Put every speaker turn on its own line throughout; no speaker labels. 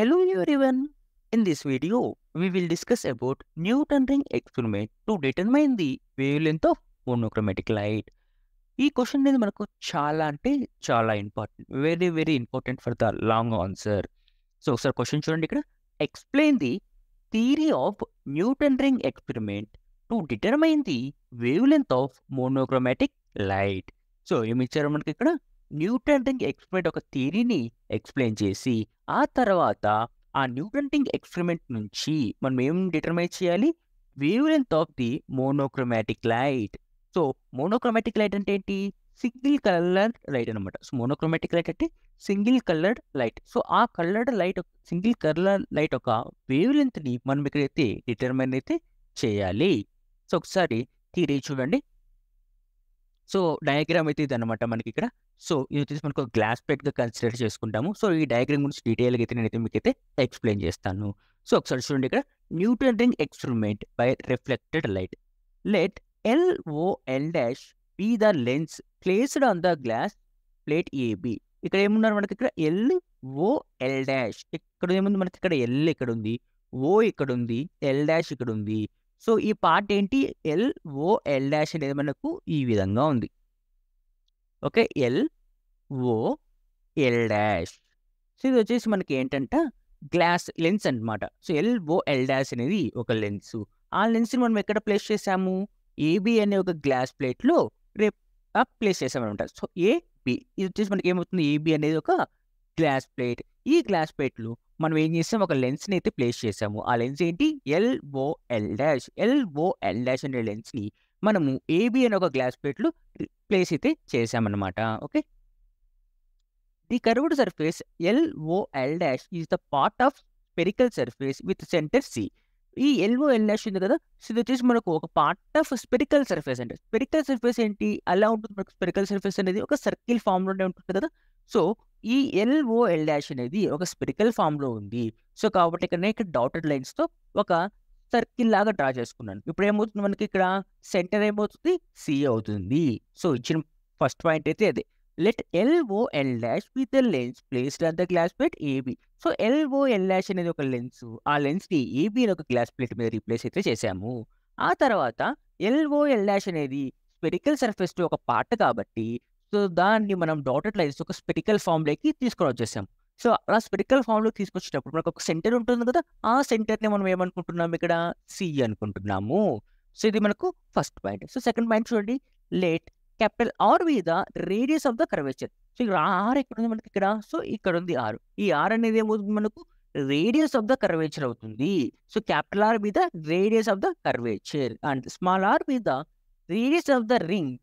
Hello everyone. In this video, we will discuss about Newton ring experiment to determine the wavelength of monochromatic light. This question is very, important, very, very important for the long answer. So, sir, question is explain the theory of Newton ring experiment to determine the wavelength of monochromatic light. So, you mean, న్యూట్రంటింగ్ experiment ఒక థియరీని explain చేసి ఆ తర్వాత ఆ న్యూట్రంటింగ్ experiment నుంచి మనం ఏం డిటర్మైన్ చేయాలి wavelength of the monochromatic light so monochromatic light అంటే ఏంటి సింగిల్ కలర్ లైట్ అనమాట సో మోనోక్రోమాటిక్ లైట్ అంటే సింగిల్ కలర్డ్ లైట్ సో ఆ coloured light single colour light ఒక వేవ్ లెంత్ని మనం ఇక్కడైతే డిటర్మైన్ అయితే చేయాలి సో ఒకసారి థీరీ చూడండి సో డయాగ్రామ్ అయితే ఇది అనమాట మనకి ఇక్కడ సో ఇది వచ్చేసి మనకు గ్లాస్ గా కన్సిడర్ చేసుకుంటాము సో ఈ డయాగ్రామ్ గురించి డీటెయిల్గా అయితే నేనైతే అయితే ఎక్స్ప్లెయిన్ చేస్తాను సో ఒకసారి చూడండి ఇక్కడ Newton ring experiment by reflected light let LOL dash be the lens placed on the glass plate AB ఇక్కడ ఏమున్నారు మనకి ఇక్కడ ఎల్ ఓ ఎల్ డాష్ ఇక్కడ ఏముంది మనకి ఇక్కడ ఎల్ ఇక్కడ ఉంది ఓ ఇక్కడ ఉంది ఎల్ డాష్ ఇక్కడ ఉంది సో ఈ పార్ట్ ఏంటి ఎల్ ఓ ఎల్ డాష్ అనేది మనకు ఈ విధంగా ఉంది okay L O L dash so ఇది వచ్చేసి మనకి ఏంటంట గ్లాస్ లెన్స్ అనమాట so L O L dash అనేది ఒక లెన్స్ ఆ లెన్స్ని మనం ఎక్కడ ప్లేస్ చేసాము ఏబి అనే ఒక గ్లాస్ ప్లేట్లో రేపు ప్లేస్ చేసామనమాట సో ఏబి ఇది వచ్చేసి మనకి ఏమవుతుంది ఏబి అనేది ఒక గ్లాస్ ప్లేట్ ఈ గ్లాస్ ప్లేట్లు మనం ఏం చేసాం ఒక లెన్స్ని అయితే ప్లేస్ చేసాము ఆ లెన్స్ ఏంటి ఎల్ఓఎల్ డాష్ ఎల్ఓఎల్ డాష్ అనే లెన్స్ని మనము ఏబి అనే ఒక గ్లాస్ ప్లేట్లు ప్లేస్ అయితే చేసామన్నమాట okay the curved surface LOL dash is the part of spherical surface with centre C ఈ ఎల్ఓఎల్ డాష్ ఉంది కదా సో ఇది వచ్చేసి మనకు ఒక పార్ట్ ఆఫ్ స్పెరికల్ సర్ఫేస్ అంటే స్పెరికల్ సర్ఫేస్ ఏంటి అలా ఉంటుంది మనకు స్పెరికల్ సర్ఫేస్ అనేది ఒక సర్కిల్ ఫామ్లోనే ఉంటుంది కదా సో ఈ ఎల్ఓఎల్ డాష్ అనేది ఒక స్పెరికల్ ఫామ్లో ఉంది సో కాబట్టి ఇక్కడ ఇక్కడ డౌటెడ్ లైన్స్తో ఒక సర్కిల్ లాగా డ్రా చేసుకున్నాను ఇప్పుడు ఏమవుతుంది మనకి ఇక్కడ సెంటర్ ఏమవుతుంది సి అవుతుంది సో ఇచ్చిన ఫస్ట్ పాయింట్ అయితే అదే let LOL dash with the lens placed at the glass plate AB so LOL dash అనేది ఒక లెన్స్ ఆ లెన్స్ని ఏబి ఒక గ్లాస్ ప్లేట్ మీద రీప్లేస్ అయితే చేశాము ఆ తర్వాత ఎల్ఓఎల్ డాష్ అనేది స్పెరికల్ సర్ఫేస్ ఒక పార్ట్ కాబట్టి సో దాన్ని మనం డాటెడ్ లైన్స్ ఒక స్పెటికల్ ఫామ్లోకి తీసుకొని వచ్చేసాం సో అలా స్పెరికల్ ఫామ్లో తీసుకొచ్చేటప్పుడు మనకు ఒక సెంటర్ ఉంటుంది కదా ఆ సెంటర్ని మనం ఏమనుకుంటున్నాం ఇక్కడ సి అనుకుంటున్నాము సో ఇది మనకు first point so second point చూడండి లేట్ క్యాపిటల్ ఆర్ మీద radius of the curvature so ఇక్కడ ఆర్ ఎక్కడ ఉంది మనకి ఇక్కడ సో ఇక్కడ ఉంది ఆర్ ఈ ఆర్ అనేది ఏమవుతుంది మనకు రేడియస్ ఆఫ్ ద కర్వేచర్ అవుతుంది సో క్యాపిటల్ ఆర్ మీద radius of the curvature and small R మీద radius of the ring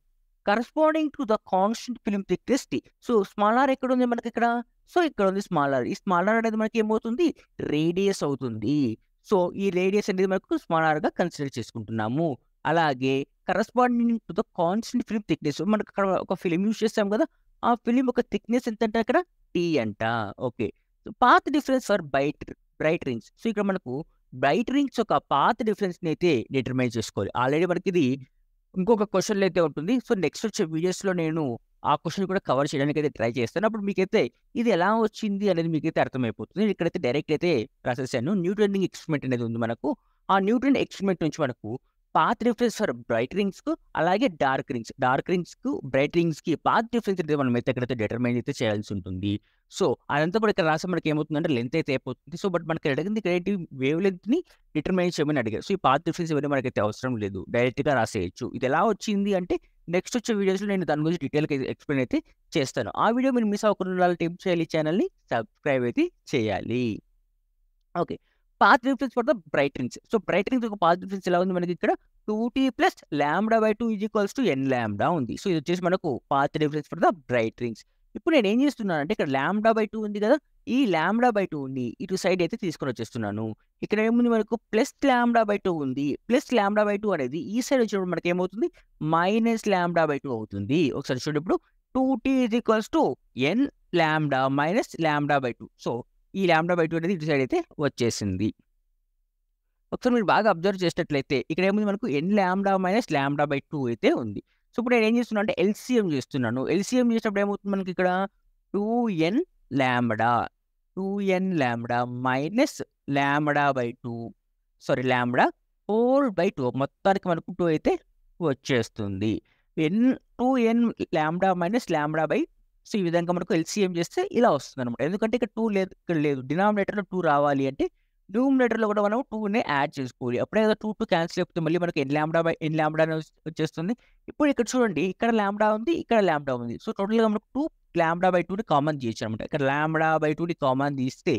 corresponding to the constant film T so small R ఎక్కడ ఉంది మనకి ఇక్కడ సో ఇక్కడ ఉంది స్మాల్ ఆర్ ఈ స్మాల్ ఆర్ అనేది మనకి ఏమవుతుంది రేడియస్ అవుతుంది సో ఈ రేడియస్ అనేది మనకు స్మాల్ ఆర్గా కన్సిడర్ చేసుకుంటున్నాము అలాగే corresponding to the constant film thickness మనకి అక్కడ ఒక ఫిలిం యూజ్ చేస్తాం కదా ఆ ఫిలిం ఒక థిక్నెస్ ఎంత అంటే అక్కడ టీ అంట okay path difference for bright bright rings so ఇక్కడ మనకు బ్రైట్ రింగ్స్ ఒక పాత్ డిఫరెన్స్ని అయితే డిటర్మైన్ చేసుకోవాలి ఆల్రెడీ మనకి ఇది ఇంకొక క్వశ్చన్ అయితే ఉంటుంది సో నెక్స్ట్ వచ్చే వీడియోస్లో నేను ఆ క్వశ్చన్ కూడా కవర్ చేయడానికి అయితే ట్రై చేస్తాను అప్పుడు మీకైతే ఇది ఎలా వచ్చింది అనేది మీకైతే అర్థమైపోతుంది ఇక్కడైతే డైరెక్ట్ అయితే రాసేసాను న్యూట్రెండింగ్ ఎక్స్పెరిమెంట్ అనేది ఉంది మనకు ఆ న్యూట్రెండ్ ఎక్స్పెరిమెంట్ నుంచి మనకు పాత్ డిఫరెన్స్ ఫర్ బ్రైట్ కు అలాగే డార్క్ రింగ్స్ డార్క్ రింగ్స్కు బ్రైట్ కి పాత్ డిఫరెన్స్ అయితే మనం అయితే ఎక్కడైతే డిటర్మైన్ అయితే చేయాల్సి ఉంటుంది సో అదంతా కూడా ఇక్కడ రాసే మనకి ఏమవుతుందంటే లెంత్ అయితే అయిపోతుంది సో బట్ మనకి అడిగింది క్రియేటివ్ వేవ్ లెంత్ని డిటర్మైన్ చేయమని అడిగారు సో ఈ పాత్ డిఫరెన్స్ ఇవన్నీ అయితే అవసరం లేదు డైరెక్ట్గా రాసేయచ్చు ఇది ఎలా వచ్చింది అంటే నెక్స్ట్ వచ్చే వీడియోస్లో నేను దాని గురించి డీటెయిల్గా ఎక్స్ప్లెయిన్ అయితే చేస్తాను ఆ వీడియో మీరు మిస్ అవ్వకుండా టిప్ చేయాలి ని సబ్స్క్రైబ్ అయితే చేయాలి okay path reference for the bright rings so brightening rings ఒక పాత్ ఎలా ఉంది మనకి ఇక్కడ two T plus lambda by two equals to N lambda ఉంది సో ఇది వచ్చేసి మనకు path reference for the bright rings ఇప్పుడు నేను ఏం చేస్తున్నాను అంటే ఇక్కడ ల్యాండా బై టూ ఉంది కదా ఈ ల్యాండా బై టూ ఉంది ఇటు సైడ్ అయితే తీసుకొని వచ్చేస్తున్నాను ఇక్కడ ఏముంది మనకు ప్లస్ ల్యాండా బై టూ ఉంది ప్లస్ ల్యాండా బై టూ అనేది ఈ సైడ్ వచ్చినప్పుడు మనకి ఏమవుతుంది మైనస్ ల్యాండా బై టూ అవుతుంది ఒకసారి చూడండి ఇప్పుడు two T equals to N lambda minus lambda by two so ఈ ల్యాండా బై టూ అనేది ఇటు సైడ్ అయితే వచ్చేసింది ఒకసారి మీరు బాగా అబ్జర్వ్ చేసినట్లయితే ఇక్కడ ఏముంది మనకు ఎన్ lambda minus lambda by two అయితే ఉంది సో ఇప్పుడు నేను ఏం చేస్తున్నాను అంటే ఎల్సిఎం చేస్తున్నాను ఎల్సిఎం చేసినప్పుడు ఏమవుతుంది మనకి ఇక్కడ two N lambda two N lambda minus lambda by two sorry lambda four by two మొత్తానికి మనకు టూ అయితే వచ్చేస్తుంది ఎన్ two N lambda minus lambda by so ఈ విధంగా మనకు ఎల్సిఎం చేస్తే ఇలా వస్తుంది అనమాట ఎందుకంటే ఇక్కడ టూ లేదు ఇక్కడ లేదు డినామినేటర్లో టూ రావాలి అంటే న్యూమినేటర్లో కూడా మనం టూనే యాడ్ చేసుకోవాలి అప్పుడే కదా టూ టూ క్యాన్సిల్ అయిపోతే మళ్ళీ మనకి ఎన్ ల్యాండా బై ఎన్ ల్యాండా వచ్చేస్తుంది ఇప్పుడు ఇక్కడ చూడండి ఇక్కడ ల్యాండా ఉంది ఇక్కడ ల్యాండా ఉంది సో టోటల్గా మనకు టూ ల్యాండా బై టూని కామన్ చేయొచ్చు అనమాట ఇక్కడ ల్యాండా బై టూని కామన్ తీస్తే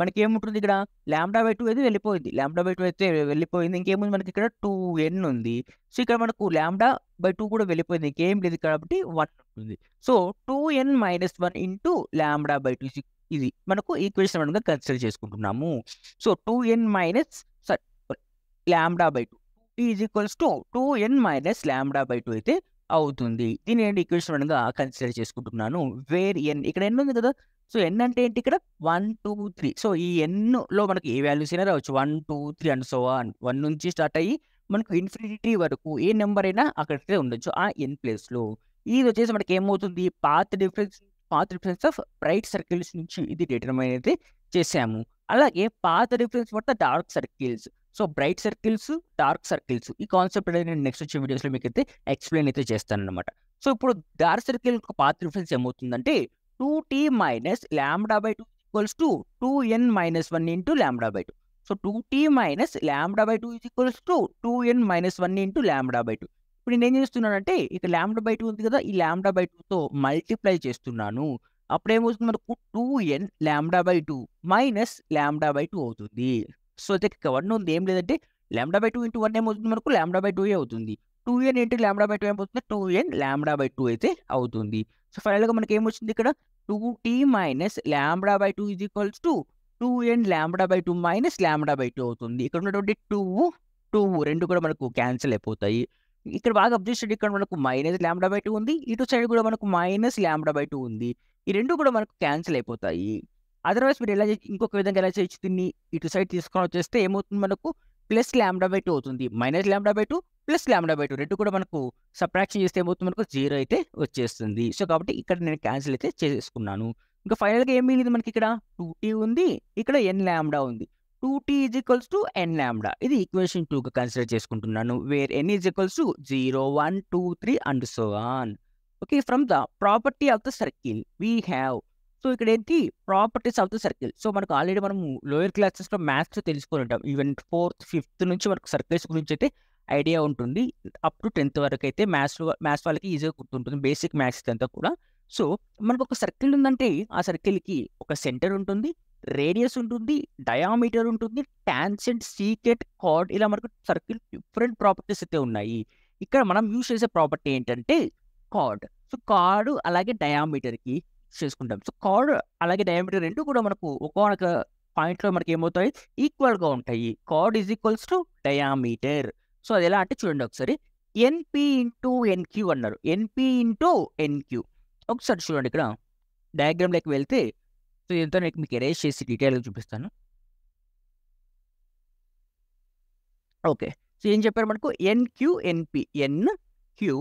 మనకి ఏముంటుంది ఇక్కడ ల్యాండా బై టూ అయితే వెళ్ళిపోయింది ల్యాండా బై టూ అయితే వెళ్ళిపోయింది ఇంకేముంది మనకి ఇక్కడ టూ ఎన్ ఉంది సో ఇక్కడ మనకు ల్యాండా బై టూ కూడా వెళ్ళిపోయింది ఇంకేం లేదు కాబట్టి వన్ ఉంటుంది so two N minus one into lambda by two ఇది మనకు ఈక్వేషన్ మనగా కన్సిడర్ చేసుకుంటున్నాము so two N minus sorry lambda by two is equals to two N minus lambda by two అయితే అవుతుంది దీని ఏంటి ఈక్వేషన్ అనగా కన్సిడర్ చేసుకుంటున్నాను వేర్ ఎన్ ఇక్కడ ఎన్ ఉంది కదా సో ఎన్ అంటే ఏంటి ఇక్కడ వన్ టూ త్రీ సో ఈ ఎన్లో మనకి ఏ వాల్యూస్ అయినా రావచ్చు one two three and so one one నుంచి స్టార్ట్ అయ్యి మనకు ఇన్ఫినిటీ వరకు ఏ నెంబర్ అయినా అక్కడ ఉండొచ్చు ఆ ఎన్ ప్లేస్లో ఇది వచ్చేసి మనకి ఏమవుతుంది path difference path difference of bright circles నుంచి ఇది డిటర్మైన్ అయితే చేసాము అలాగే path difference for dark circles so bright circles dark circles ఈ కాన్సెప్ట్ అనేది నేను నెక్స్ట్ వచ్చే వీడియోస్లో మీకు అయితే ఎక్స్ప్లెయిన్ అయితే చేస్తాను అనమాట సో ఇప్పుడు డార్క్ సర్కిల్ పాత డిఫరెన్స్ ఏమవుతుందంటే two T 2t minus lambda by 2 two N minus one into lambda by two so two T minus lambda by two equals to two N minus one into lambda by two ఇప్పుడు నేను ఏం చేస్తున్నానంటే ఇక lambda by two ఉంది కదా ఈ lambda by టూతో multiply చేస్తున్నాను ఏమవుతుంది మనకు two N lambda by two minus lambda by two అవుతుంది సో అయితే ఇక వన్ ఉంది ఏం లేదంటే lambda by two into one ఏమవుతుంది మనకు ల్యాంబ్డా బై టూ అవుతుంది two N into lambda by two ఏమవుతుంది two N lambda by two అయితే అవుతుంది సో ఫైనల్గా మనకి ఏమొచ్చింది ఇక్కడ two T minus lambda by two is equals to two and lambda by two minus lambda by two అవుతుంది ఇక్కడ ఉన్నటువంటి టూ టూ రెండు కూడా మనకు క్యాన్సిల్ అయిపోతాయి ఇక్కడ బాగా అబ్జెస్ట్ ఇక్కడ మనకు మైనస్ లాంబ్డా బై టూ ఉంది ఇటు సైడ్ కూడా మనకు మైనస్ లాంబ్డా బై టూ ఉంది ఈ రెండు కూడా మనకు క్యాన్సిల్ అయిపోతాయి అదర్వైజ్ మీరు ఎలా ఇంకొక విధంగా ఎలా చేయొచ్చు దీన్ని ఇటు సైడ్ తీసుకొని వచ్చేస్తే ఏమవుతుంది మనకు ప్లస్ లాంబ్డా బై టూ అవుతుంది minus lambda by two plus lambda by two రెండు కూడా మనకు సబ్ట్రాక్షన్ చేస్తే ఏమవుతుంది మనకు జీరో అయితే వచ్చేస్తుంది సో కాబట్టి ఇక్కడ నేను క్యాన్సిల్ అయితే చేసేసుకున్నాను ఇంకా ఫైనల్గా ఏం మిగిలింది మనకి ఇక్కడ టూ టీ ఉంది ఇక్కడ ఎన్ ల్యామ్డా ఉంది two T is equals to N lambda ఇది ఈక్వేషన్ టూగా కన్సిడర్ చేసుకుంటున్నాను where N is equals to zero one two three and so on okay from the property of the circle we have so ఇక్కడ ఏంటి properties of the circle so మనకు already మనము lower క్లాసెస్లో maths తెలుసుకుని ఉంటాం even fourth fifth నుంచి మనకు circles గురించి అయితే ఐడియా ఉంటుంది అప్ టు టెన్త్ వరకు అయితే మ్యాథ్స్ మ్యాథ్స్ వాళ్ళకి ఈజీగా గుర్తుంటుంది బేసిక్ మ్యాథ్స్ అంతా కూడా సో మనకు ఒక సర్కిల్ ఉందంటే ఆ సర్కిల్కి ఒక సెంటర్ ఉంటుంది రేడియస్ ఉంటుంది డయామీటర్ ఉంటుంది ట్యాన్సెంట్ సీకెట్ కార్డ్ ఇలా మనకు సర్కిల్ డిఫరెంట్ ప్రాపర్టీస్ అయితే ఉన్నాయి ఇక్కడ మనం యూజ్ చేసే ప్రాపర్టీ ఏంటంటే కార్డ్ సో కార్డు అలాగే డయామీటర్కి చేసుకుంటాం సో కార్డ్ అలాగే డయామీటర్ రెండు కూడా మనకు ఒకనొక పాయింట్లో మనకి ఏమవుతాయి ఈక్వల్గా ఉంటాయి chord is equals to diameter so అది ఎలా అంటే చూడండి ఒకసారి ఎన్పి ఇంటూ ఎన్క్యూ అన్నారు ఎన్పి ఇంటూ ఎన్క్యూ ఒకసారి చూడండి ఇక్కడ డయాగ్రామ్లోకి వెళ్తే సో ఇదంతా నేను మీకు ఎరేజ్ చేసి డీటెయిల్గా చూపిస్తాను ఓకే సో ఏం చెప్పారు మనకు ఎన్క్యూ ఎన్పి ఎన్ క్యూ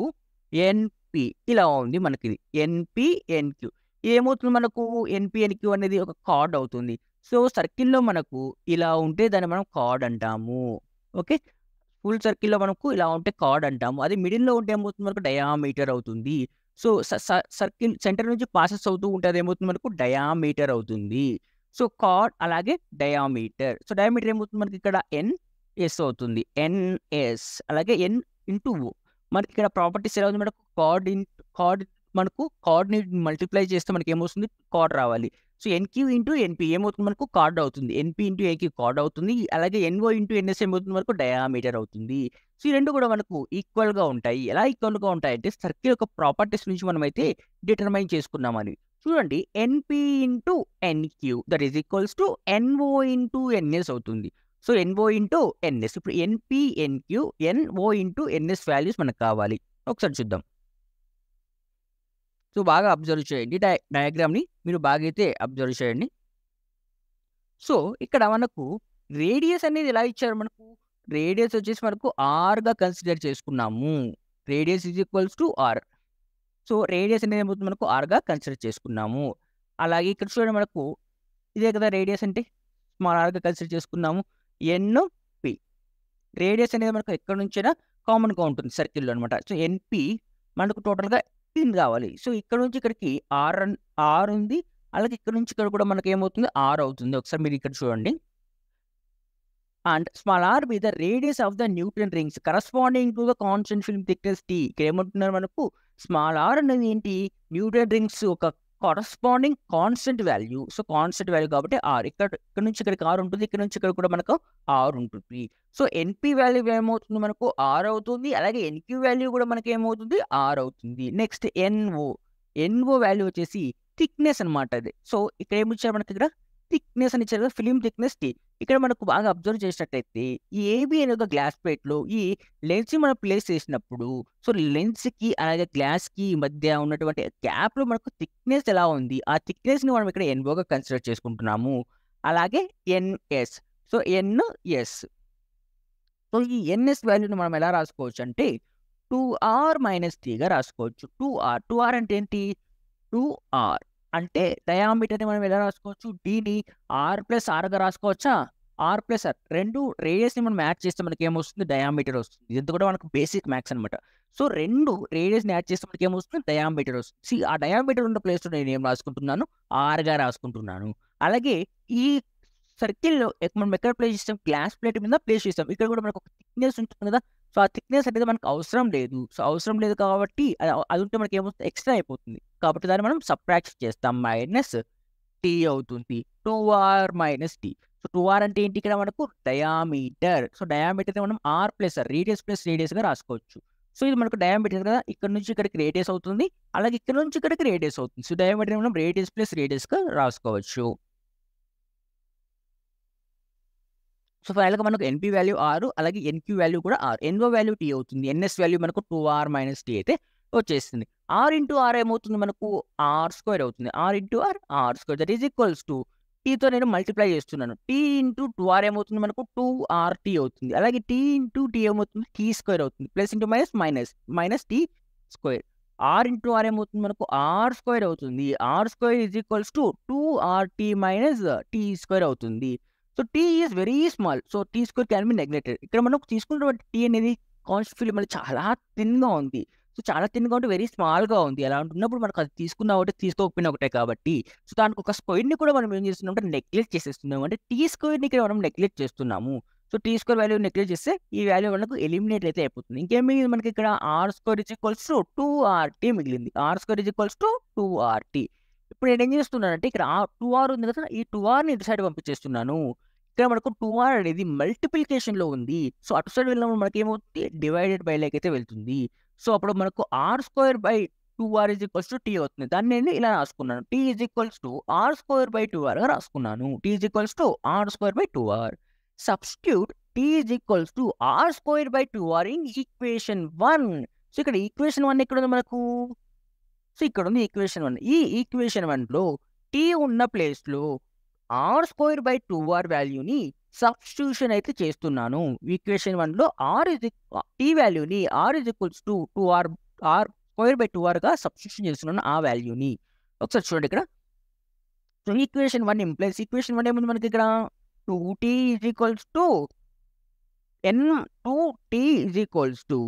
ఎన్పి ఇలా ఉంది మనకి ఇది ఎన్పి ఎన్క్యూ ఏమవుతుంది మనకు ఎన్పి ఎన్క్యూ అనేది ఒక కార్డ్ అవుతుంది సో సర్కిల్లో మనకు ఇలా ఉంటే దాన్ని మనం కార్డ్ అంటాము ఓకే ఫుల్ సర్కిల్లో మనకు ఇలా ఉంటే కార్డ్ అంటాము అది మిడిల్లో ఉంటే ఏమవుతుంది మనకు డయామీటర్ అవుతుంది సో సర్కిల్ సెంటర్ నుంచి పాసెస్ అవుతూ ఉంటుంది ఏమవుతుంది మనకు డయామీటర్ అవుతుంది సో కార్డ్ అలాగే డయామీటర్ సో డయామీటర్ ఏమవుతుంది మనకి ఇక్కడ ఎన్ఎస్ అవుతుంది ఎన్ఎస్ అలాగే ఎన్ ఇంటూ మనకి ఇక్కడ ప్రాపర్టీస్ ఎలా ఉంది మనకు కార్డ్ ఇన్ కార్డ్ మనకు కార్డ్ని మల్టిప్లై చేస్తే మనకి ఏమొస్తుంది కార్డ్ రావాలి సో ఎన్క్యూ ఇంటూ ఎన్పి ఏమవుతుంది మనకు కార్డ్ అవుతుంది ఎన్పి ఇంటూ ఏక్యూ కార్డ్ అవుతుంది అలాగే ఎన్ఓ ఇంటూ ఎన్ఎస్ ఏమవుతుంది మనకు డయామీటర్ అవుతుంది సో ఈ రెండు కూడా మనకు ఈక్వల్గా ఉంటాయి ఎలా ఈక్వల్గా ఉంటాయి అంటే సర్కిల్ యొక్క ప్రాపర్టీస్ నుంచి మనమైతే డిటర్మైన్ చేసుకున్నామని చూడండి NP into NQ that is equals to NO into NS అవుతుంది సో ఎన్ఓ ఇంటూ ఎన్ఎస్ ఇప్పుడు NP NQ NO into NS values మనకు కావాలి ఒకసారి చూద్దాం సో బాగా అబ్జర్వ్ చేయండి డయ డయాగ్రామ్ని మీరు బాగా అయితే అబ్జర్వ్ చేయండి సో ఇక్కడ మనకు రేడియస్ అనేది ఎలా ఇచ్చారు మనకు రేడియస్ వచ్చేసి మనకు ఆర్గా కన్సిడర్ చేసుకున్నాము radius is equals to R so radius అనేది ఏమవుతుంది మనకు ఆర్గా కన్సిడర్ చేసుకున్నాము అలాగే ఇక్కడ చూడండి మనకు ఇదే కదా రేడియస్ అంటే స్మాల్ ఆర్గా కన్సిడర్ చేసుకున్నాము ఎన్ పి రేడియస్ అనేది మనకు ఎక్కడి నుంచైనా కామన్గా ఉంటుంది సర్కిల్లో అనమాట సో ఎన్పి మనకు టోటల్గా ఫిఫ్టీన్ కావాలి సో ఇక్కడ నుంచి ఇక్కడికి ఆర్ ఆర్ ఉంది అలాగే ఇక్కడ నుంచి ఇక్కడ కూడా మనకి ఏమవుతుంది ఆర్ అవుతుంది ఒకసారి మీరు ఇక్కడ చూడండి అండ్ స్మాల్ ఆర్ మీద radius of the neutron rings corresponding to the constant film thickness T ఇక్కడ ఏమంటున్నారు మనకు స్మాల్ ఆర్ అనేది ఏంటి న్యూట్రన్ రింగ్స్ ఒక corresponding constant value so constant value కాబట్టి ఆర్ ఇక్కడ ఇక్కడ నుంచి ఇక్కడికి ఆర్ ఉంటుంది ఇక్కడ నుంచి ఇక్కడ కూడా మనకు ఆర్ ఉంటుంది సో ఎన్పి వాల్యూ ఏమవుతుంది మనకు ఆర్ అవుతుంది అలాగే ఎన్క్యూ వాల్యూ కూడా మనకు ఏమవుతుంది ఆర్ అవుతుంది నెక్స్ట్ ఎన్ఓ ఎన్ఓ వాల్యూ వచ్చేసి థిక్నెస్ అనమాట అది సో ఇక్కడ ఏమి ఇచ్చారు మనకి ఇక్కడ థిక్నెస్ అని ఇచ్చారు కదా ఫిలిం థిక్నెస్ టీ ఇక్కడ మనకు బాగా అబ్జర్వ్ చేసినట్లయితే ఈ ఏబి అనే ఒక గ్లాస్ ప్లేట్లో ఈ లెన్స్ మనం ప్లేస్ చేసినప్పుడు సో లెన్స్కి అలాగే గ్లాస్కి మధ్య ఉన్నటువంటి గ్యాప్లో మనకు థిక్నెస్ ఎలా ఉంది ఆ థిక్నెస్ని మనం ఇక్కడ ఎన్ఓగా కన్సిడర్ చేసుకుంటున్నాము అలాగే ఎన్ఎస్ సో ఎన్ఎస్ సో ఈ ఎన్ఎస్ వాల్యూని మనం ఎలా రాసుకోవచ్చు అంటే టూ ఆర్ మైనస్ టీగా రాసుకోవచ్చు టూ ఆర్ టూ ఆర్ అంటే ఏంటి టూ ఆర్ అంటే డయామీటర్ని మనం ఎలా రాసుకోవచ్చు డిని ఆర్ ప్లస్ ఆర్గా రాసుకోవచ్చా ఆర్ ప్లస్ ఆర్ రెండు రేడియస్ని మనం యాడ్ చేస్తే మనకి ఏమొస్తుంది డయామీటర్ వస్తుంది ఇది కూడా మనకు బేసిక్ మ్యాథ్స్ అనమాట సో రెండు రేడియస్ని యాడ్ చేస్తే మనకి ఏమొస్తుంది డయామీటర్ వస్తుంది సి ఆ డయామీటర్ ఉన్న ప్లేస్లో నేను ఏం రాసుకుంటున్నాను ఆర్గా రాసుకుంటున్నాను అలాగే ఈ సర్కిల్లో మనం ఎక్కడ ప్లేస్ చేస్తాం గ్లాస్ ప్లేట్ మీద ప్లేస్ చేస్తాం ఇక్కడ కూడా మనకు ఒక థిక్నెస్ ఉంటుంది కదా సో ఆ థిక్నెస్ అనేది మనకు అవసరం లేదు సో అవసరం లేదు కాబట్టి అది ఉంటే మనకి ఏమొస్తుంది ఎక్స్ట్రా అయిపోతుంది కాబట్టి దాన్ని మనం సబ్ట్రాక్ట్ చేస్తాం మైనస్ టీ అవుతుంది two R minus T so two R అంటే ఏంటి ఇక్కడ మనకు డయామీటర్ సో డయామీటర్ మనం ఆర్ ప్లస్ రేడియస్ ప్లస్ రేడియస్గా రాసుకోవచ్చు సో ఇది మనకు డయామీటర్ కదా ఇక్కడ నుంచి ఇక్కడికి రేడియస్ అవుతుంది అలాగే ఇక్కడ నుంచి ఇక్కడికి రేడియస్ అవుతుంది సో డయామీటర్ మనం రేడియస్ ప్లస్ రేడియస్గా రాసుకోవచ్చు సో ఫైనల్గా మనకు ఎన్పి వాల్యూ ఆరు అలాగే ఎన్క్యూ వాల్యూ కూడా ఆరు ఎన్ఓ వాల్యూ టీ అవుతుంది ఎన్ఎస్ వాల్యూ మనకు టూ ఆర్ మైనస్ టీ అయితే వచ్చేస్తుంది ఆర్ ఇంటూ ఆర్ ఏమవుతుంది మనకు ఆర్ స్క్వేర్ అవుతుంది R into R R square that is equals to టీతో నేను మల్టిప్లై చేస్తున్నాను టీ ఇంటూ టూ ఆర్ ఏమవుతుంది మనకు టూ ఆర్ టీ అవుతుంది అలాగే టీ ఇంటూ టీ ఏమవుతుంది టీ స్క్వేర్ అవుతుంది plus into minus minus minus tea square R into R ఏమవుతుంది మనకు ఆర్ స్క్వేర్ అవుతుంది R square is equals to two R T minus tea square అవుతుంది so T is very small so tea square can be neglected ఇక్కడ మనకు తీసుకున్నటువంటి tea అనేది constitution మళ్ళీ చాలా థిన్గా ఉంది సో చాలా తిన్గా ఉంటే వెరీ స్మాల్గా ఉంది అలా ఉంటున్నప్పుడు మనకు అది తీసుకున్నా ఒకటే తీసుకోకపోయినా ఒకటే కాబట్టి సో దానికి ఒక స్క్వైర్ని కూడా మనం ఏం చేస్తున్నాం అంటే నెగ్లెక్ట్ చేసేస్తున్నాము అంటే టీ స్క్వైర్ని ఇక్కడ మనం నెగ్లెక్ట్ చేస్తున్నాము so tea square value neglect చేస్తే ఈ వాల్యూ మనకు ఎలిమినేట్ అయితే అయిపోతుంది ఇంకేం మనకి ఇక్కడ R square is equals to two RT మిగిలింది R square is equals to two RT ఇప్పుడు నేను ఏం చేస్తున్నానంటే ఇక్కడ టూ ఆర్ ఉంది కదా ఈ టూ ఆర్ని ఇటు సైడ్ పంపించేస్తున్నాను ఇక్కడ మనకు టూ ఆర్ అనేది మల్టిప్లికేషన్లో ఉంది సో అటు సైడ్ వెళ్ళినప్పుడు మనకి ఏమవుతుంది డివైడెడ్ బై లైక్ అయితే వెళ్తుంది సో అప్పుడు మనకు R square by two R is equals to T అవుతుంది దాన్ని నేను ఇలా రాసుకున్నాను T is equals to R square by two ఆర్గా రాసుకున్నాను T is equals to R square by two R substitute T is equals to R square by two R in equation one so ఇక్కడ equation one ఎక్కడ ఉంది మనకు so ఇక్కడ ఉంది equation one ఈ ఈక్వేషన్ వన్లో టీ ఉన్న ప్లేస్లో R square by two R వాల్యూని సబ్స్టిట్యూషన్ అయితే చేస్తున్నాను ఈక్వేషన్ వన్లో ఆర్ ఇజ్ టీ వాల్యూని R is equals to two R R square by two ఆర్గా సబ్స్టిట్యూషన్ చేస్తున్నాను ఆ వాల్యూని ఒకసారి చూడండి ఇక్కడ so equation one implies equation one ఏముంది మనకి ఇక్కడ two T is equals to N two T is equals to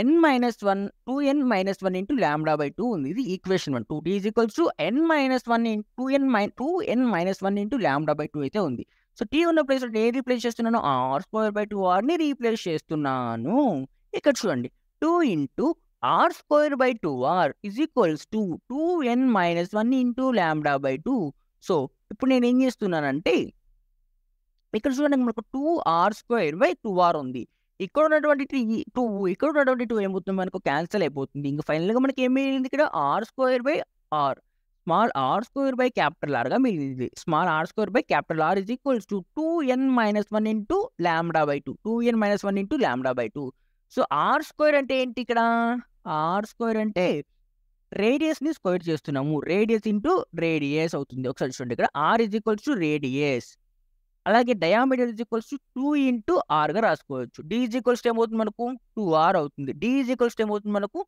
N minus one two N minus one into lambda by two ఉంది ఇది equation one two T is equals to N minus one two N my two N minus one into lambda by two అయితే ఉంది so T ఉన్న ప్లేస్లో నేను replace చేస్తున్నాను R square by two ఆర్ని replace చేస్తున్నాను ఇక్కడ చూడండి two into R square by two R is equals to two N minus one into lambda by two so ఇప్పుడు నేను ఏం చేస్తున్నానంటే ఇక్కడ చూడండి మనకు two R square by two R ఉంది ఇక్కడ ఉన్నటువంటి టూ ఇక్కడ ఉన్నటువంటి టూ ఏమవుతుంది మనకు క్యాన్సిల్ అయిపోతుంది ఇంకా ఫైనల్గా మనకి ఏం మిగిలింది ఇక్కడ R square by R small R square by capital ఆర్గా మిగిలింది small R square by capital R is equals to two N minus one into lambda by two two N minus one into lambda by two so R square అంటే ఏంటి ఇక్కడ R square అంటే రేడియస్ని square చేస్తున్నాము radius into radius అవుతుంది ఒకసారి చూడండి ఇక్కడ R is equals to radius అలాగే diameter is equals to two into ఆర్గా రాసుకోవచ్చు డి ఈజ్ ఈక్వల్స్ ఏమవుతుంది మనకు టూ ఆర్ అవుతుంది డి ఈజ్ ఈక్వల్స్ ఏమవుతుంది మనకు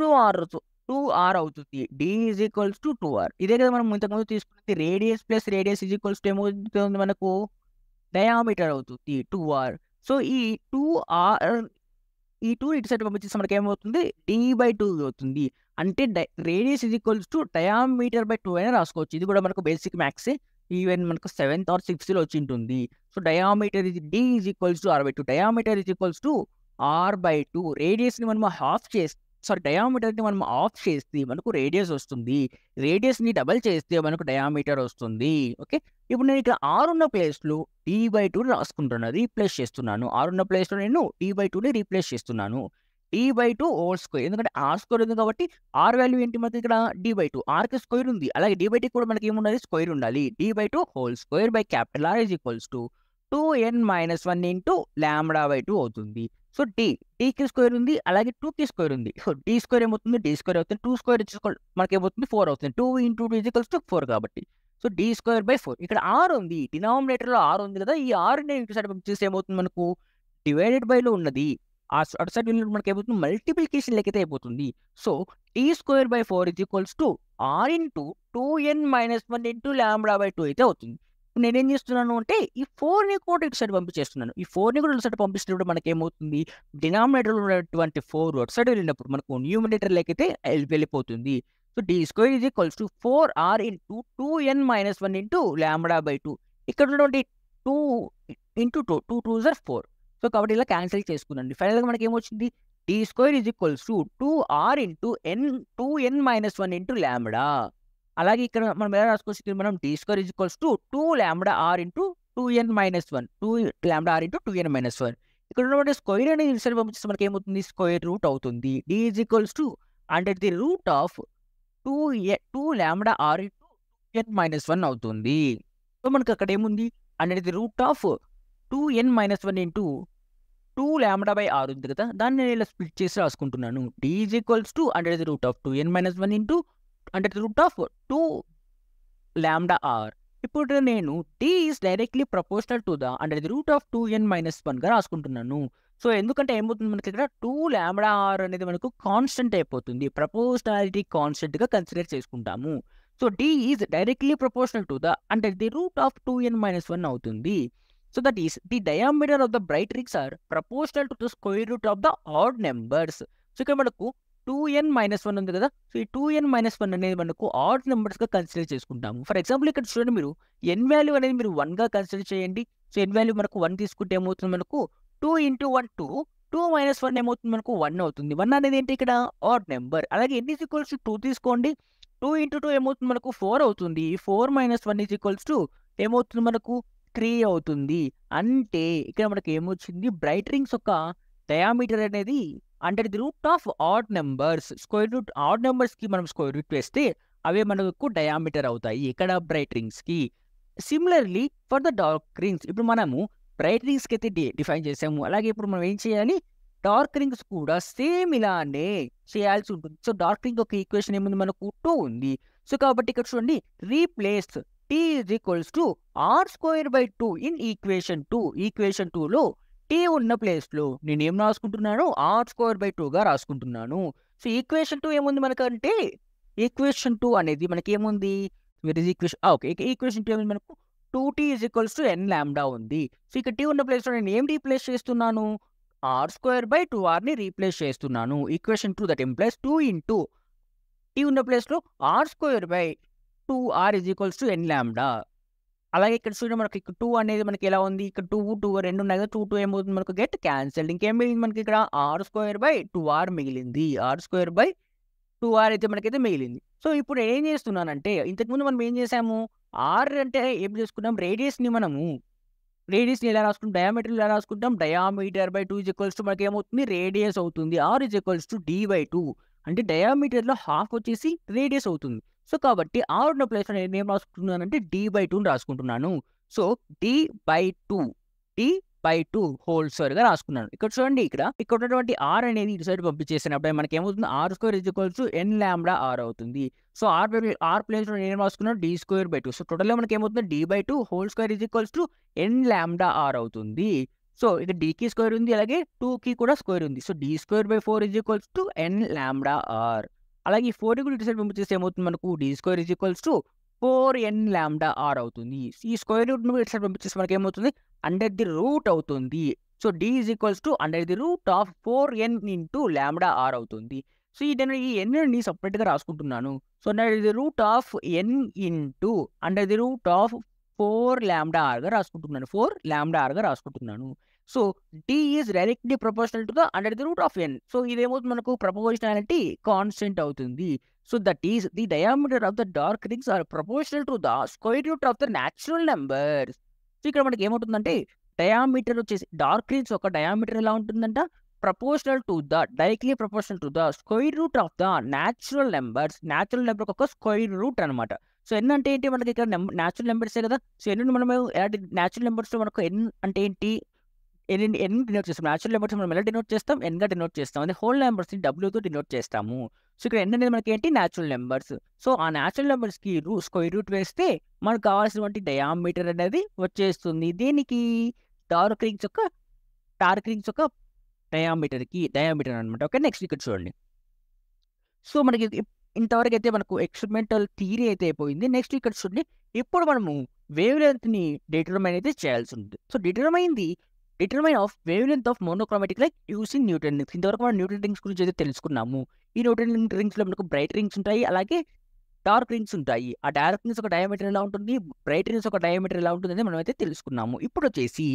టూ ఆర్ టూ ఆర్ అవుతుంది D is equals to two R ఇదే కదా మనం ఇంతకుముందు తీసుకున్నది radius plus radius is equals to ఏమవుతుంది మనకు డయామీటర్ అవుతుంది టూ ఆర్ సో ఈ టూ ఆర్ ఈ టూ ఇటు సైడ్ పంపించేసి మనకి ఏమవుతుంది డి బై టూ అవుతుంది అంటే radius is equals to diameter by two అయినా రాసుకోవచ్చు ఇది కూడా మనకు బేసిక్ మ్యాథ్సే ఈవెన్ మనకు సెవెంత్ ఆర్ సిక్స్త్లో వచ్చి ఉంటుంది సో డయామీటర్ ఇది D is equals to R by two diameter is equals to R by two రేడియస్ని మనం హాఫ్ చేస్తే సారీ డయామీటర్ని మనం ఆఫ్ చేస్తే మనకు రేడియస్ వస్తుంది రేడియస్ని డబల్ చేస్తే మనకు డయామీటర్ వస్తుంది ఓకే ఇప్పుడు నేను ఇక్కడ ఆరు ఉన్న ప్లేస్లో టీ బై టూని రాసుకుంటున్నాను రీప్లేస్ చేస్తున్నాను ఆరు ఉన్న ప్లేస్లో నేను టీ బై టూని రీప్లేస్ చేస్తున్నాను T by two whole square ఎందుకంటే ఆర్ స్క్వేర్ ఉంది కాబట్టి ఆర్ వాల్యూ ఏంటి మనకి ఇక్కడ డీ బై టూ ఆర్కి స్క్వేర్ ఉంది అలాగే డీ బై టూ కూడా మనకి ఏమున్నది స్క్వేర్ ఉండాలి D by two whole square by capital R is equals to two N minus one into lambda by two అవుతుంది సో టీ డీకి స్క్వేర్ ఉంది అలాగే టూకి స్క్వేర్ ఉంది సో డీ స్క్వేర్ ఏమవుతుంది డీ స్క్వేర్ అవుతుంది టూ స్క్వేర్ ఇచ్చుకోండి మనకి ఏమవుతుంది ఫోర్ అవుతుంది two into two equals to four కాబట్టి so D square by four ఇక్కడ ఆర్ ఉంది డినామినేటర్లో ఆర్ ఉంది కదా ఈ ఆర్ నేను ఇటు సైడ్ పంపిస్తే ఏమవుతుంది మనకు డివైడెడ్ బైలో ఉన్నది ఆ అటు సైడ్ మనకి ఏమవుతుంది మల్టిప్లికేషన్ లెక్కతే అయిపోతుంది so tea square by four is equals to R into two N minus one into lambda by two అయితే అవుతుంది ఇప్పుడు నేనేం చేస్తున్నాను అంటే ఈ ఫోర్ని కూడా ఇటు సైడ్ పంపించేస్తున్నాను ఈ ఫోర్ని కూడా ఇటు సైడ్ పంపిస్తున్నప్పుడు మనకి ఏమవుతుంది డినామినేటర్లో ఉన్నటువంటి ఫోర్ అటు సైడ్ వెళ్ళినప్పుడు మనకు న్యూమినేటర్ లేకైతే వెళ్ళిపోతుంది సో డి స్క్వేర్ ఇది equals to four R into two N minus one into lambda by two ఇక్కడ ఉన్నటువంటి two into two two two జర్ ఫోర్ సో కాబట్టి ఇలా క్యాన్సిల్ చేసుకున్నాను ఫైనల్గా మనకి ఏమొచ్చింది డి స్క్వేర్ ఇది equals to two R into N two N minus one into lambda అలాగే ఇక్కడ మనం ఎలా రాసుకోవచ్చు ఇక్కడ మనం D square is equals to two lambda R into two N minus one two lambda R into two N minus one ఇక్కడ ఉన్నటువంటి square అనేది ఇన్సర్ పంపిస్తే మనకి ఏమవుతుంది స్క్వేర్ రూట్ అవుతుంది D is equals to under the root of two N two lambda R into two N minus one అవుతుంది so మనకి అక్కడ ఏముంది under the root of two N minus one into two lambda by R ఉంది కదా దాన్ని నేను ఇలా split చేసి రాసుకుంటున్నాను D is equals to under the root of two N minus one into అంటే root of two lambda R ఇప్పుడు నేను T is directly proportional to the అంటే root of two N minus వన్గా రాసుకుంటున్నాను సో ఎందుకంటే ఏమవుతుంది మనకి ఇక్కడ టూ ల్యాండా ఆర్ అనేది మనకు కాన్స్టెంట్ అయిపోతుంది ప్రపోర్షనాలిటీ కాన్స్టెంట్గా కన్సిడర్ చేసుకుంటాము so D is directly proportional to the అంటే the root of two N minus one అవుతుంది so that is the diameter of the bright rings are proportional to the square root of the odd numbers so ఇక్కడ మనకు two N minus one ఉంది కదా so ఈ two N minus one అనేది మనకు odd నెంబర్స్గా consider చేసుకుంటాము for example ఇక్కడ చూడండి మీరు ఎన్ వాల్యూ అనేది మీరు వన్గా కన్సిడర్ చేయండి సో ఎన్ వాల్యూ మనకు వన్ తీసుకుంటే ఏమవుతుంది మనకు two into one two two minus one ఏమవుతుంది మనకు వన్ అవుతుంది వన్ అనేది ఏంటి ఇక్కడ ఆర్డ్ నెంబర్ అలాగే ఎన్ ఈక్వల్స్ టూ తీసుకోండి టూ ఇంటూ టూ ఏమవుతుంది మనకు ఫోర్ అవుతుంది four minus one is equals to ఏమవుతుంది మనకు త్రీ అవుతుంది అంటే ఇక్కడ మనకు ఏమొచ్చింది రింగ్స్ ఒక డయామీటర్ అనేది అంటే the root of odd numbers square root odd నెంబర్స్కి మనం స్క్వేర్ రూట్ వేస్తే అవే మనకు డయామీటర్ అవుతాయి ఇక్కడ బ్రైట్ రింగ్స్కి similarly for the dark rings ఇప్పుడు మనము బ్రైట్ రింగ్స్కి అయితే డిఫైన్ చేసాము అలాగే ఇప్పుడు మనం ఏం చేయాలి డార్క్ రింగ్స్ కూడా సేమ్ ఇలానే చేయాల్సి ఉంటుంది సో డార్క్ రింగ్ ఒక ఈక్వేషన్ ఏముంది మనకు టూ ఉంది సో కాబట్టి ఇక్కడ చూడండి replace T is equals to R square by two in equation two equation టూలో టీ ఉన్న ప్లేస్లో నేను ఏం రాసుకుంటున్నాను ఆర్ స్క్వేర్ బై టూగా రాసుకుంటున్నాను సో ఈక్వేషన్ టూ ఏముంది మనకంటే ఈక్వేషన్ టూ అనేది మనకి ఏముంది where is equation okay equation two ఏముంది మనకు two T is equals to N lambda ఉంది సో ఇక్కడ టీ ఉన్న ప్లేస్లో నేను ఏం రీప్లేస్ చేస్తున్నాను ఆర్ స్క్వేర్ బై టూ ఆర్ని రీప్లేస్ చేస్తున్నాను equation two that implies two into T ఉన్న ప్లేస్లో R square by two R is equals to N lambda అలాగే ఇక్కడ చూడండి మనకి ఇక్కడ టూ అనేది మనకి ఎలా ఉంది ఇక్కడ టూ టూ రెండు ఉన్నాయి కదా టూ టూ ఏమవుతుంది మనకు గెట్ క్యాన్సిల్డ్ ఇంకేం మిగిలింది మనకి ఇక్కడ R square by two R మిగిలింది R square by two R అయితే మనకైతే మిగిలింది సో ఇప్పుడు ఏం చేస్తున్నానంటే ఇంతకుముందు మనం ఏం చేసాము ఆర్ అంటే ఏం చేసుకున్నాం రేడియస్ని మనము రేడియస్ని ఎలా రాసుకుంటాం డయామీటర్ ఎలా రాసుకుంటాం diameter by two equals to మనకి ఏమవుతుంది రేడియస్ అవుతుంది R is equals to D by two అంటే డయామీటర్లో హాఫ్ వచ్చేసి రేడియస్ అవుతుంది సో కాబట్టి ఆరు ఉన్న ప్లేస్లో నేను ఏం రాసుకుంటున్నానంటే డి బై టూని రాసుకుంటున్నాను so D by two D by two whole గా రాసుకున్నాను ఇక్కడ చూడండి ఇక్కడ ఇక్కడ ఉన్నటువంటి ఆర్ అనేది ఇటు సైడ్ పంపించేసినప్పుడు మనకి ఏమవుతుంది R square is to N lambda R అవుతుంది సో ఆర్ ఆర్ ప్లేస్లో నేను రాసుకున్నాను D square by two so గా మనకి ఏమవుతుంది D by two whole square is to N lambda R అవుతుంది సో ఇక్కడ డీకి స్క్వేర్ ఉంది అలాగే టూ కి కూడా స్క్వేర్ ఉంది so D square by four is equals to N lambda R అలాగే ఈ ఫోర్ని కూడా ఇటు సైడ్ పంపించేస్తే ఏమవుతుంది మనకు D square is equals to four N lambda R అవుతుంది ఈ స్క్వేర్ రూట్ కూడా ఇటు సైడ్ పంపించేస్తే మనకి ఏమవుతుంది అండర్ ది రూట్ అవుతుంది so D is equals to under the root of four N into lambda R అవుతుంది సో ఈ నేను ఈ ఎన్ని సపరేట్గా రాసుకుంటున్నాను so under the root of N into under the root of four lambda ఆర్గా రాసుకుంటున్నాను ఫోర్ ల్యాండా ఆర్గా రాసుకుంటున్నాను so D is directly proportional to the under the root of N so ఇదేమవుతుంది మనకు ప్రపోర్షనాలిటీ కాన్స్టెంట్ అవుతుంది so that is the diameter of the dark rings are proportional to the square root of the natural numbers so ఇక్కడ మనకి ఏమవుతుందంటే diameter వచ్చేసి dark rings ఒక diameter ఎలా ఉంటుందంట proportional to the directly proportional to the square root of the natural numbers natural number ఒక square root అనమాట so N అంటే ఏంటి మనకి ఇక్కడ న్యాచురల్ నెంబర్సే కదా సో ఎన్ని మనం న్యాచురల్ నెంబర్స్ మనకు ఎన్ అంటే ఏంటి ఎన్ ఎన్ డినోట్ చేస్తాం న్యాచురల్ నెంబర్స్ మనం ఎలా డినోట్ చేస్తాం ఎన్గా డినోట్ చేస్తాం అంటే హోల్ నెంబర్స్ని డబ్ల్యూతో డినోట్ చేస్తాము సో ఇక్కడ ఎన్ అనేది మనకి ఏంటి న్యాచురల్ నెంబర్స్ సో ఆ న్యాచురల్ నెంబర్స్కి రూ స్క్వైర్ రూట్ వేస్తే మనకు కావాల్సినటువంటి డయామీటర్ అనేది వచ్చేస్తుంది దీనికి డార్క్ రింగ్స్ యొక్క డార్క్ రింగ్స్ యొక్క డయామీటర్కి డయామీటర్ అనమాట ఓకే నెక్స్ట్ ఇక్కడ చూడండి సో మనకి ఇంతవరకు అయితే మనకు ఎక్స్పెరిమెంటల్ థియరీ అయితే అయిపోయింది నెక్స్ట్ ఇక్కడ చూడండి ఇప్పుడు మనము వేవ్ లెంత్ని డిటర్మైన్ అయితే చేయాల్సి ఉంటుంది so determined determine of wavelength of monochromatic light using Newton rings ఇంతవరకు మనం న్యూట్రన్ రింగ్స్ గురించి అయితే తెలుసుకున్నాము ఈ న్యూట్రన్ రింగ్స్లో మనకు బ్రైట్ రింగ్స్ ఉంటాయి అలాగే డార్క్ రింగ్స్ ఉంటాయి ఆ డార్క్ రింగ్స్ ఒక డయామీటర్ ఎలా ఉంటుంది బ్రైట్ రింగ్స్ ఒక డయామీటర్ ఎలా ఉంటుంది అని మనం అయితే తెలుసుకున్నాము ఇప్పుడు వచ్చేసి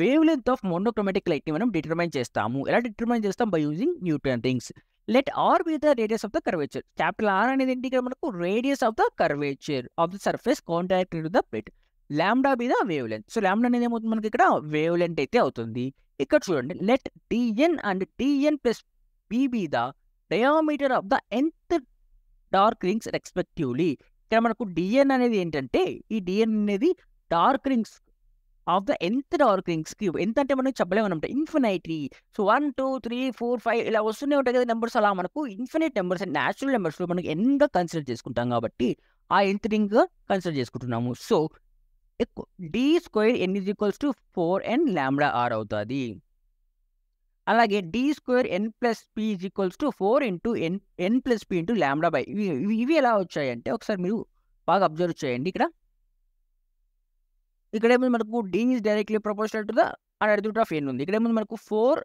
వేవ్ లెంత్ ఆఫ్ మోనోక్రోమాటిక్ లైట్ని మనం డిటర్మైన్ చేస్తాము ఎలా డిటర్మైన్ చేస్తాం by using Newton rings let R be the radius of the curvature capital R అనేది ఏంటి ఇక్కడ మనకు radius of the curvature of the surface contact to the plate lambda మీద వేవ్ లెంత్ సో ల్యాండా అనేది ఏమవుతుంది మనకి ఇక్కడ వేవ్ లెంత్ అయితే అవుతుంది ఇక్కడ చూడండి let D N and D N plus P be the diameter of the ఎంత డార్క్ రింగ్స్ రెస్పెక్టివ్లీ ఇక్కడ మనకు డిఎన్ అనేది ఏంటంటే ఈ డిఎన్ అనేది డార్క్ రింగ్స్ ఆఫ్ ద ఎంత డార్క్ రింగ్స్కి ఎంత అంటే మనం చెప్పలేము అనమాట infinity so one two three four five ఇలా వస్తూనే ఉంటాయి కదా నెంబర్స్ అలా మనకు ఇన్ఫినైట్ నెంబర్స్ అండ్ న్యాచురల్ నెంబర్స్లో మనం ఎన్గా కన్సిడర్ చేసుకుంటాం కాబట్టి ఆ ఎంత రింగ్ కన్సిడర్ చేసుకుంటున్నాము so D square N is equals to four N lambda R అవుతుంది అలాగే D square N plus P is equals to four into N N plus P into lambda by ఇవి ఇవి ఎలా వచ్చాయంటే ఒకసారి మీరు బాగా అబ్జర్వ్ చేయండి ఇక్కడ ఇక్కడ ఏముంది మనకు D is directly proportional to the under of N ఉంది ఇక్కడ ఏముంది మనకు ఫోర్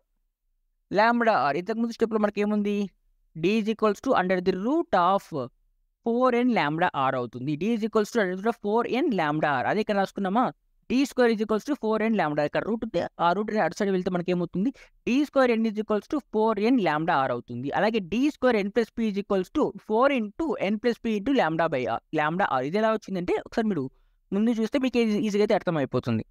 ల్యాంబ్డా ఆర్ ఇంతకుముందు స్టెప్లో మనకి ఏముంది D is equals to under the root of four N lambda R అవుతుంది D is equals to four N lambda R అదే ఇక్కడ రాసుకున్నామా D square is equals to four N lambda ఇక్కడ route ఆ రూట్ అటు సైడ్ వెళ్తే మనకి ఏమవుతుంది D square N is equals to four N lambda R అవుతుంది అలాగే D square N plus P is equals to four into N plus P into lambda by R lambda R ఇది ఎలా వచ్చిందంటే ఒకసారి మీరు ముందు చూస్తే మీకు ఈజీగా అయితే అర్థమైపోతుంది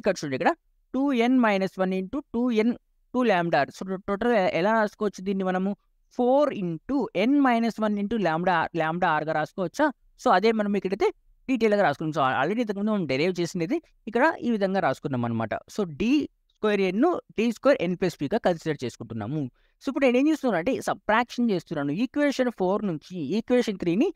ఇక్కడ చూడండి ఇక్కడ two N minus one into two N two lambda so total ఎలా రాసుకోవచ్చు దీన్ని మనము four into N minus one into lambda lambda ఆర్గా రాసుకోవచ్చా సో అదే మనం ఇక్కడైతే డీటెయిల్గా రాసుకున్నాం సో ఆల్రెడీ ఇంతకుముందు మనం డెరైవ్ చేసినది ఇక్కడ ఈ విధంగా రాసుకున్నాం అనమాట సో డి స్క్వేర్ ఎన్ను డి స్క్వేర్ ఎన్ ప్లస్ పీగా కన్సిడర్ చేసుకుంటున్నాము సో ఇప్పుడు నేను ఏం చేస్తున్నాను అంటే సబ్ట్రాక్షన్ చేస్తున్నాను ఈక్వేషన్ ఫోర్ నుంచి ఈక్వేషన్ త్రీని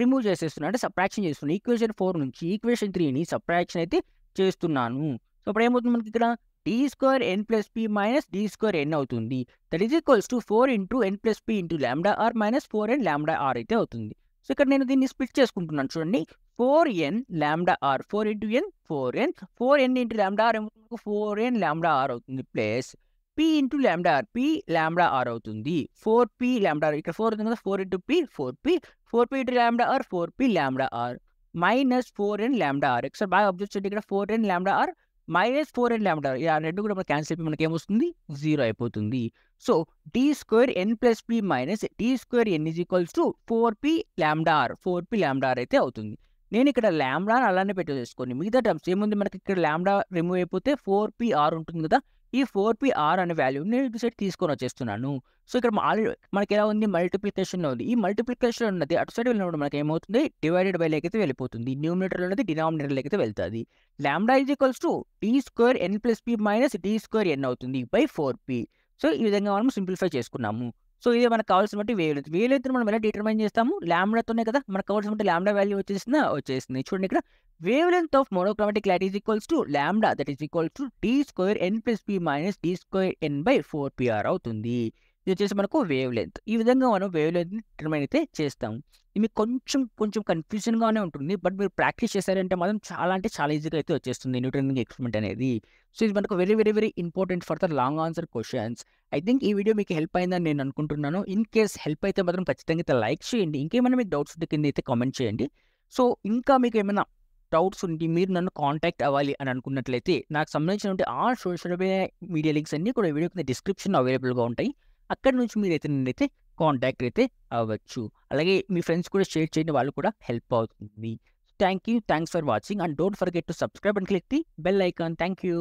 రిమూవ్ చేసేస్తున్నాను అంటే సబ్ట్రాక్షన్ చేస్తున్నాను ఈక్వేషన్ ఫోర్ నుంచి ఈక్వేషన్ త్రీని సబ్ట్రాక్షన్ అయితే చేస్తున్నాను సో అప్పుడు ఏమవుతుంది మనకి ఇక్కడ D square N plus P minus D square N అవుతుంది that is equals to four into N plus P into lambda R minus four N lambda R అయితే అవుతుంది సో ఇక్కడ నేను దీన్ని స్ప్లిట్ చేసుకుంటున్నాను చూడండి four N lambda R four into N four N four N into lambda R ఏమవుతుంది four N lambda R అవుతుంది plus P into lambda R P lambda R అవుతుంది ఫోర్ పి ల్యాండా ఆర్ ఇక్కడ four అవుతుంది కదా four into P four P four P into lambda R four P lambda R minus four N lambda R ఇక్కడ బాగా observe చేయండి ఇక్కడ four N lambda R minus four and lambda ఆ రెండు కూడా క్యాన్సిల్ అయిపోయి మనకి ఏమొస్తుంది జీరో అయిపోతుంది so tea square N plus P minus tea square N is equals to four P lambda four P lambda R అయితే అవుతుంది నేను ఇక్కడ ల్యాండా అలానే పెట్టేసుకోండి మిగతా టర్మ్స్ ఏముంది మనకి ఇక్కడ ల్యాండా రిమూవ్ అయిపోతే ఫోర్ పి ఆర్ ఉంటుంది కదా ఈ ఫోర్ పి ఆర్ అనే వాల్యూ నేను ఇటు సైడ్ తీసుకొని వచ్చేస్తున్నాను సో ఇక్కడ ఆల్రెడీ మనకి ఎలా ఉంది మల్టిప్లికేషన్ ఉంది ఈ మల్టిప్లికేషన్ ఉన్నది అటు సైడ్ వెళ్ళినప్పుడు మనకి ఏమవుతుంది డివైడెడ్ బై లేకైతే వెళ్ళిపోతుంది న్యూమినేటర్లో ఉన్నది డినామినేటర్ లేకైతే వెళ్తుంది lambda is equals to D square N plus P minus tea square N అవుతుంది బై ఫోర్ పి సో ఈ విధంగా మనం సింప్లిఫై చేసుకున్నాము సో ఇది మనకు కావాల్సినటువంటి వేలు వేలు ఎత్తును మనం ఎలా డిటర్మైన్ చేస్తాము ల్యాండాతోనే కదా మనకు కావాల్సినటువంటి ల్యాండా వాల్యూ వచ్చేసిందా వచ్చేసింది చూడండి ఇక్కడ wavelength of monochromatic light is equals to lambda that is equal to D square N plus P minus tea square N by four P R అవుతుంది ఇది వచ్చేసి మనకు వేవ్ లెంత్ ఈ విధంగా మనం వేవ్ లెంత్ డిటర్మైన్ అయితే చేస్తాం మీకు కొంచెం కొంచెం కన్ఫ్యూజన్గానే ఉంటుంది బట్ మీరు ప్రాక్టీస్ చేశారంటే మాత్రం చాలా అంటే చాలా ఈజీగా అయితే వచ్చేస్తుంది న్యూట్రనింగ్ ఎక్స్పెరిమెంట్ అనేది సో ఇది మనకు very very very important for the long answer questions I think ఈ వీడియో మీకు హెల్ప్ అయిందని నేను అనుకుంటున్నాను ఇన్ కేస్ హెల్ప్ అయితే మాత్రం ఖచ్చితంగా అయితే లైక్ చేయండి ఇంకేమైనా మీకు డౌట్స్ ఉంటే కింద అయితే కామెంట్ చేయండి సో ఇంకా మీకు ఏమైనా డౌట్స్ ఉండి మీరు నన్ను కాంటాక్ట్ అవ్వాలి అని అనుకున్నట్లయితే నాకు సంబంధించిన ఆ సోషల్ మీడియా లింక్స్ అన్నీ కూడా వీడియో కింద డిస్క్రిప్షన్ అవైలబుల్గా ఉంటాయి అక్కడ నుంచి మీరు మీరైతే నేనైతే కాంటాక్ట్ అయితే అవ్వచ్చు అలాగే మీ ఫ్రెండ్స్ కూడా షేర్ చేయండి వాళ్ళు కూడా హెల్ప్ అవుతుంది thank you thanks for watching and don't forget to subscribe and click the bell icon thank you